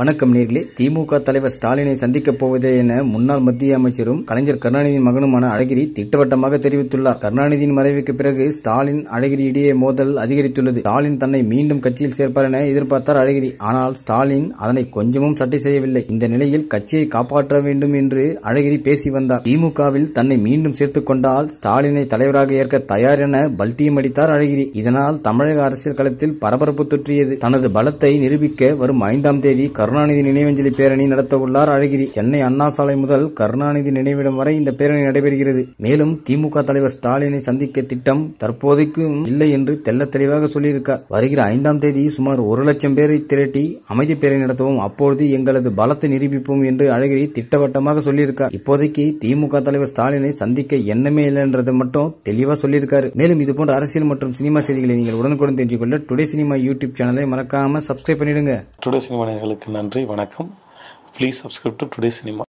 வணக்கம் நேர்களே திமுக தலைவர் ஸ்டாலினை சந்திக்கப் போவதே என முன்னாள் மத்திய அமைச்சரும் கலைஞர் கருணாநிதியின் மகனுமான அழகிரி திட்டவட்டமாக தெரிவித்துள்ளார் கருணாநிதியின் மறைவுக்கு பிறகு ஸ்டாலின் அழகிரி இடையே மோதல் அதிகரித்துள்ளது ஸ்டாலின் தன்னை மீண்டும் கட்சியில் சேர்ப்பார் என எதிர்பார்த்தார் அழகிரி ஆனால் ஸ்டாலின் அதனை கொஞ்சமும் சட்டை செய்யவில்லை இந்த நிலையில் கட்சியை காப்பாற்ற வேண்டும் என்று அழகிரி பேசி வந்தார் திமுகவில் தன்னை மீண்டும் சேர்த்துக் கொண்டால் ஸ்டாலினை தலைவராக ஏற்க தயார் என பல்டியம் அடித்தார் அழகிரி இதனால் தமிழக அரசியல் களத்தில் பரபரப்பு தொற்றியது தனது பலத்தை நிரூபிக்க வரும் ஐந்தாம் தேதி கருணாநிதி நினைவஞ்சலி பேரணி நடத்த உள்ளார் அழகிரி சென்னை அண்ணா சாலை முதல் கருணாநிதி நினைவிடம் வரை இந்த பேரணி நடைபெறுகிறது மேலும் திமுக தலைவர் ஸ்டாலினை சந்திக்க திட்டம் தற்போதைக்கும் இல்லை என்று தெல்ல தெளிவாக சொல்லியிருக்கார் வருகிற ஐந்தாம் தேதி சுமார் ஒரு லட்சம் பேரை திரட்டி அமைதி பேரணி நடத்தவும் அப்பொழுது எங்களது பலத்தை நிரூபிப்போம் என்று அழகிரி திட்டவட்டமாக சொல்லியிருக்கார் இப்போதைக்கு திமுக தலைவர் ஸ்டாலினை சந்திக்க எண்ணமே இல்லைன்றதை மட்டும் தெளிவாக சொல்லியிருக்காரு மேலும் இதுபோன்ற அரசியல் மற்றும் சினிமா செய்திகளை நீங்கள் உடனுக்குடன் தெரிஞ்சு கொள்ள டுடே சினிமா யூடியூப் சேனலை மறக்காம சப்ஸ்கிரைப் பண்ணிடுங்க டுடே சினிமா நேர்களுக்கு நன்றி வணக்கம் please subscribe to today cinema